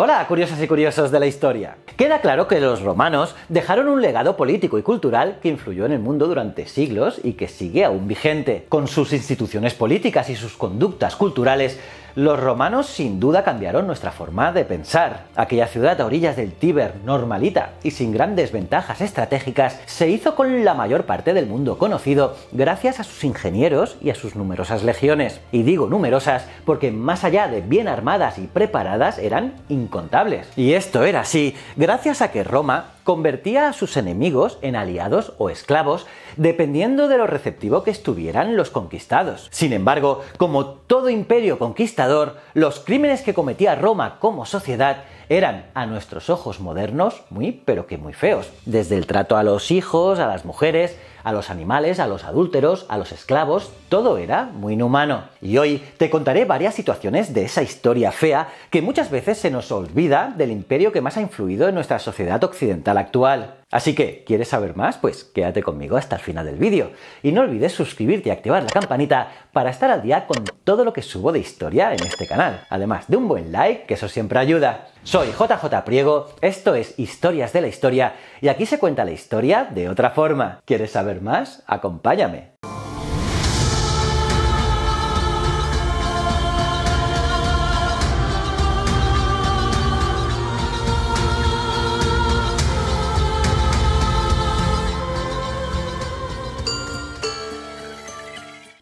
Hola, curiosas y curiosos de la historia. Queda claro que los romanos dejaron un legado político y cultural que influyó en el mundo durante siglos y que sigue aún vigente. Con sus instituciones políticas y sus conductas culturales, los romanos sin duda cambiaron nuestra forma de pensar. Aquella ciudad a orillas del Tíber, normalita y sin grandes ventajas estratégicas, se hizo con la mayor parte del mundo conocido gracias a sus ingenieros y a sus numerosas legiones. Y digo numerosas porque más allá de bien armadas y preparadas eran incontables. Y esto era así gracias a que Roma convertía a sus enemigos en aliados o esclavos, dependiendo de lo receptivo que estuvieran los conquistados. Sin embargo, como todo imperio conquistador, los crímenes que cometía Roma como sociedad eran, a nuestros ojos modernos, muy pero que muy feos. Desde el trato a los hijos, a las mujeres, a los animales, a los adúlteros, a los esclavos, todo era muy inhumano. Y hoy te contaré varias situaciones de esa historia fea que muchas veces se nos olvida del imperio que más ha influido en nuestra sociedad occidental actual. Así que, ¿quieres saber más? Pues quédate conmigo hasta el final del vídeo. Y no olvides suscribirte y activar la campanita para estar al día con todo lo que subo de historia en este canal, además de un buen like, que eso siempre ayuda. Soy JJ Priego, esto es Historias de la Historia, y aquí se cuenta la historia de otra forma. ¿Quieres saber más? Acompáñame.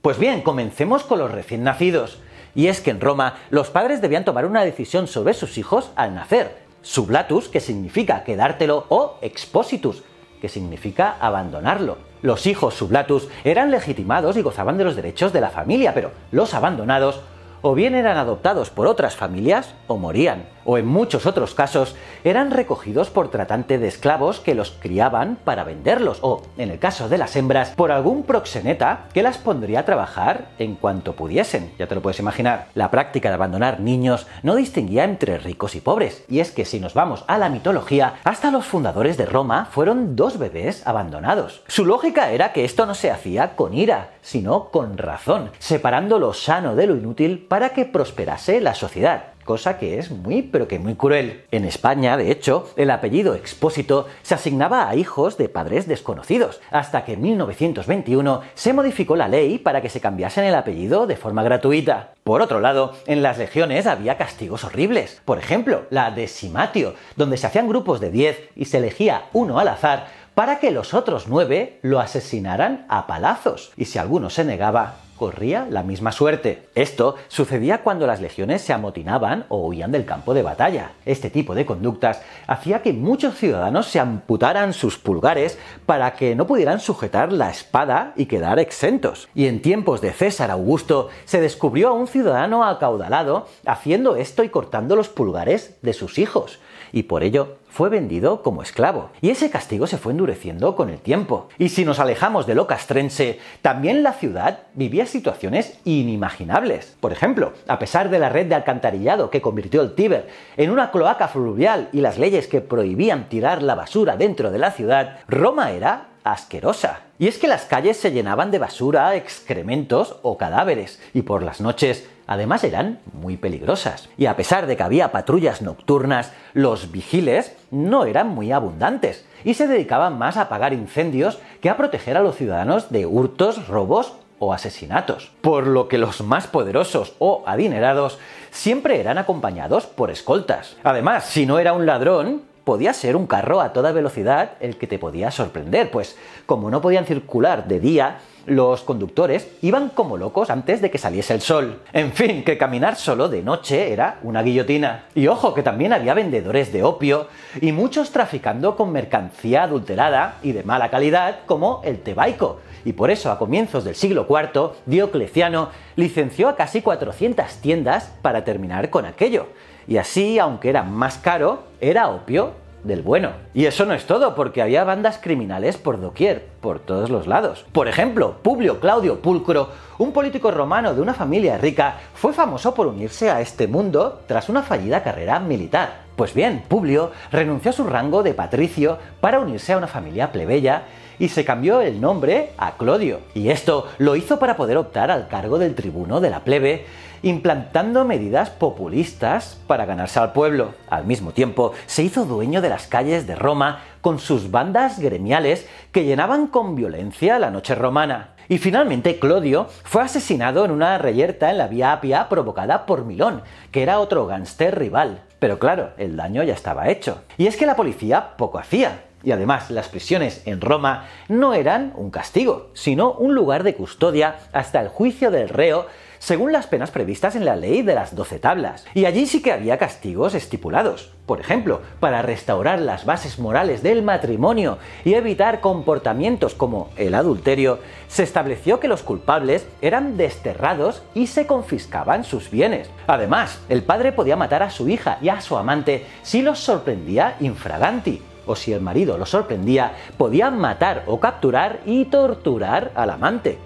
Pues bien, comencemos con los recién nacidos. Y es que en Roma los padres debían tomar una decisión sobre sus hijos al nacer. Sublatus, que significa quedártelo, o expositus, que significa abandonarlo. Los hijos sublatus eran legitimados y gozaban de los derechos de la familia, pero los abandonados o bien eran adoptados por otras familias o morían o en muchos otros casos, eran recogidos por tratante de esclavos que los criaban para venderlos, o, en el caso de las hembras, por algún proxeneta que las pondría a trabajar en cuanto pudiesen. Ya te lo puedes imaginar. La práctica de abandonar niños no distinguía entre ricos y pobres, y es que si nos vamos a la mitología, hasta los fundadores de Roma fueron dos bebés abandonados. Su lógica era que esto no se hacía con ira, sino con razón, separando lo sano de lo inútil para que prosperase la sociedad cosa que es muy, pero que muy cruel. En España, de hecho, el apellido expósito se asignaba a hijos de padres desconocidos, hasta que en 1921 se modificó la ley para que se cambiasen el apellido de forma gratuita. Por otro lado, en las legiones había castigos horribles. Por ejemplo, la de Simatio, donde se hacían grupos de 10 y se elegía uno al azar para que los otros nueve lo asesinaran a palazos, y si alguno se negaba, corría la misma suerte. Esto sucedía cuando las legiones se amotinaban o huían del campo de batalla. Este tipo de conductas hacía que muchos ciudadanos se amputaran sus pulgares para que no pudieran sujetar la espada y quedar exentos. Y en tiempos de César Augusto se descubrió a un ciudadano acaudalado haciendo esto y cortando los pulgares de sus hijos. Y por ello fue vendido como esclavo, y ese castigo se fue endureciendo con el tiempo. Y si nos alejamos de lo castrense, también la ciudad vivía situaciones inimaginables. Por ejemplo, a pesar de la red de alcantarillado que convirtió el Tíber en una cloaca fluvial y las leyes que prohibían tirar la basura dentro de la ciudad, Roma era asquerosa. Y es que las calles se llenaban de basura, excrementos o cadáveres, y por las noches Además eran muy peligrosas. Y a pesar de que había patrullas nocturnas, los vigiles no eran muy abundantes y se dedicaban más a apagar incendios que a proteger a los ciudadanos de hurtos, robos o asesinatos. Por lo que los más poderosos o adinerados siempre eran acompañados por escoltas. Además, si no era un ladrón, podía ser un carro a toda velocidad el que te podía sorprender, pues como no podían circular de día, los conductores iban como locos antes de que saliese el sol. En fin, que caminar solo de noche era una guillotina. Y ojo, que también había vendedores de opio y muchos traficando con mercancía adulterada y de mala calidad como el tebaico. Y por eso a comienzos del siglo IV, Diocleciano licenció a casi 400 tiendas para terminar con aquello. Y así, aunque era más caro, era opio del bueno. Y eso no es todo, porque había bandas criminales por doquier, por todos los lados. Por ejemplo, Publio Claudio Pulcro, un político romano de una familia rica, fue famoso por unirse a este mundo tras una fallida carrera militar. Pues bien, Publio renunció a su rango de patricio para unirse a una familia plebeya y se cambió el nombre a Clodio. Y esto lo hizo para poder optar al cargo del tribuno de la plebe implantando medidas populistas para ganarse al pueblo. Al mismo tiempo, se hizo dueño de las calles de Roma con sus bandas gremiales que llenaban con violencia la noche romana. Y finalmente Clodio fue asesinado en una reyerta en la Vía Apia provocada por Milón, que era otro gángster rival. Pero claro, el daño ya estaba hecho. Y es que la policía poco hacía. Y además, las prisiones en Roma no eran un castigo, sino un lugar de custodia hasta el juicio del reo según las penas previstas en la ley de las doce tablas. Y allí sí que había castigos estipulados. Por ejemplo, para restaurar las bases morales del matrimonio y evitar comportamientos como el adulterio, se estableció que los culpables eran desterrados y se confiscaban sus bienes. Además, el padre podía matar a su hija y a su amante si los sorprendía infraganti o si el marido los sorprendía, podían matar o capturar y torturar al amante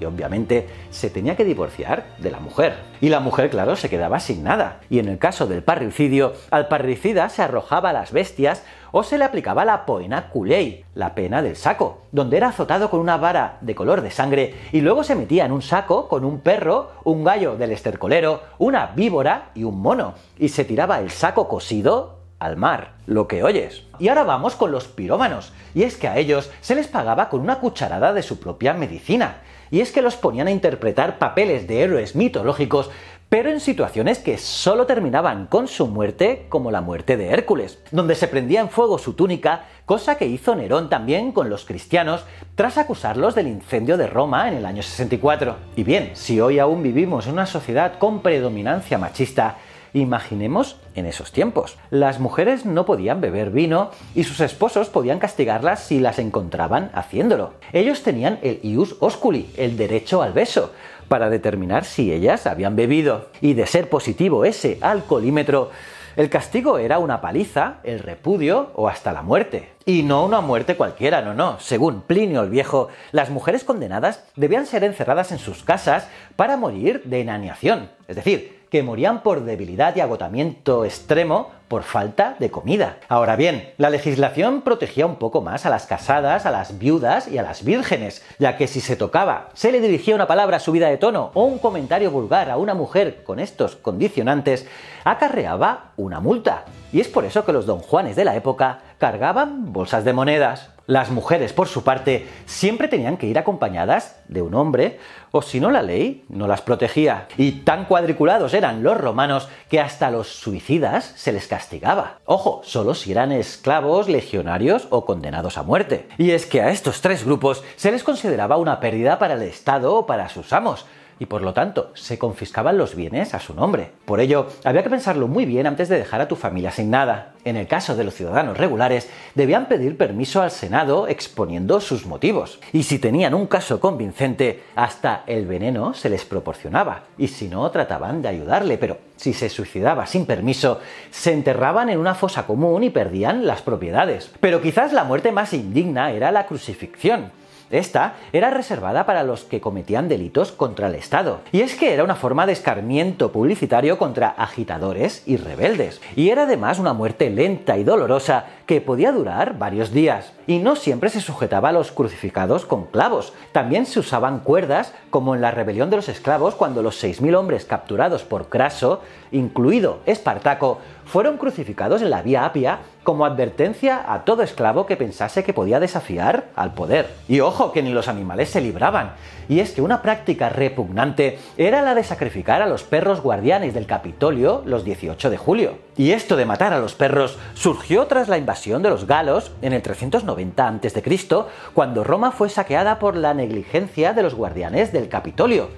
y obviamente se tenía que divorciar de la mujer. Y la mujer, claro, se quedaba sin nada. Y en el caso del parricidio, al parricida se arrojaba a las bestias o se le aplicaba la poena culei, la pena del saco, donde era azotado con una vara de color de sangre y luego se metía en un saco con un perro, un gallo del estercolero, una víbora y un mono, y se tiraba el saco cosido al mar, lo que oyes. Y ahora vamos con los pirómanos, y es que a ellos se les pagaba con una cucharada de su propia medicina, y es que los ponían a interpretar papeles de héroes mitológicos, pero en situaciones que solo terminaban con su muerte, como la muerte de Hércules, donde se prendía en fuego su túnica, cosa que hizo Nerón también con los cristianos tras acusarlos del incendio de Roma en el año 64. Y bien, si hoy aún vivimos en una sociedad con predominancia machista, Imaginemos en esos tiempos. Las mujeres no podían beber vino y sus esposos podían castigarlas si las encontraban haciéndolo. Ellos tenían el ius osculi, el derecho al beso, para determinar si ellas habían bebido. Y de ser positivo ese alcoholímetro, el castigo era una paliza, el repudio o hasta la muerte. Y no una muerte cualquiera, no, no. Según Plinio el Viejo, las mujeres condenadas debían ser encerradas en sus casas para morir de enaneación, es decir, que morían por debilidad y agotamiento extremo por falta de comida. Ahora bien, la legislación protegía un poco más a las casadas, a las viudas y a las vírgenes, ya que si se tocaba, se le dirigía una palabra subida de tono o un comentario vulgar a una mujer con estos condicionantes, acarreaba una multa. Y es por eso que los don Juanes de la época cargaban bolsas de monedas. Las mujeres, por su parte, siempre tenían que ir acompañadas de un hombre, o si no la ley no las protegía. Y tan cuadriculados eran los romanos que hasta los suicidas se les castigaba. Ojo, solo si eran esclavos, legionarios o condenados a muerte. Y es que a estos tres grupos se les consideraba una pérdida para el Estado o para sus amos, y por lo tanto se confiscaban los bienes a su nombre. Por ello, había que pensarlo muy bien antes de dejar a tu familia sin nada. En el caso de los ciudadanos regulares, debían pedir permiso al Senado exponiendo sus motivos. Y si tenían un caso convincente, hasta el veneno se les proporcionaba. Y si no, trataban de ayudarle, pero si se suicidaba sin permiso, se enterraban en una fosa común y perdían las propiedades. Pero quizás la muerte más indigna era la crucifixión, esta era reservada para los que cometían delitos contra el Estado. Y es que era una forma de escarmiento publicitario contra agitadores y rebeldes. Y era además una muerte lenta y dolorosa que podía durar varios días. Y no siempre se sujetaba a los crucificados con clavos. También se usaban cuerdas, como en la rebelión de los esclavos cuando los 6.000 hombres capturados por Craso, incluido Espartaco, fueron crucificados en la Vía Apia como advertencia a todo esclavo que pensase que podía desafiar al poder. Y ojo, que ni los animales se libraban. Y es que una práctica repugnante era la de sacrificar a los perros guardianes del Capitolio los 18 de julio. Y esto de matar a los perros surgió tras la invasión de los galos en el 390 a.C., cuando Roma fue saqueada por la negligencia de los guardianes del Capitolio.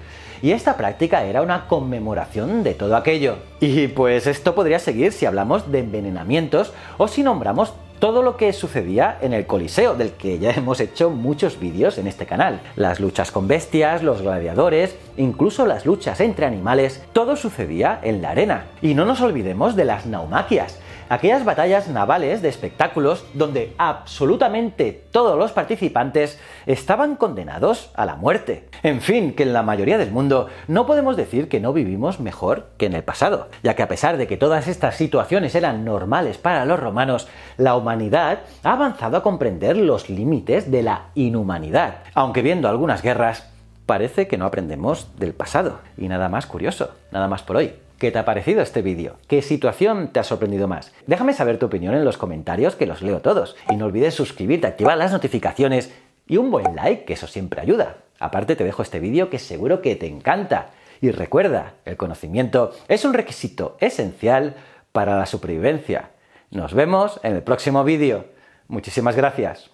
Y esta práctica era una conmemoración de todo aquello. Y pues esto podría seguir si hablamos de envenenamientos o si nombramos todo lo que sucedía en el Coliseo, del que ya hemos hecho muchos vídeos en este canal. Las luchas con bestias, los gladiadores, incluso las luchas entre animales, todo sucedía en la arena. Y no nos olvidemos de las naumaquias, aquellas batallas navales de espectáculos donde absolutamente todos los participantes estaban condenados a la muerte. En fin, que en la mayoría del mundo no podemos decir que no vivimos mejor que en el pasado, ya que a pesar de que todas estas situaciones eran normales para los romanos, la humanidad ha avanzado a comprender los límites de la inhumanidad, aunque viendo algunas guerras parece que no aprendemos del pasado. Y nada más curioso, nada más por hoy. ¿Qué te ha parecido este vídeo? ¿Qué situación te ha sorprendido más? Déjame saber tu opinión en los comentarios que los leo todos. Y no olvides suscribirte, activar las notificaciones y un buen like, que eso siempre ayuda. Aparte te dejo este vídeo que seguro que te encanta. Y recuerda, el conocimiento es un requisito esencial para la supervivencia. Nos vemos en el próximo vídeo. Muchísimas gracias.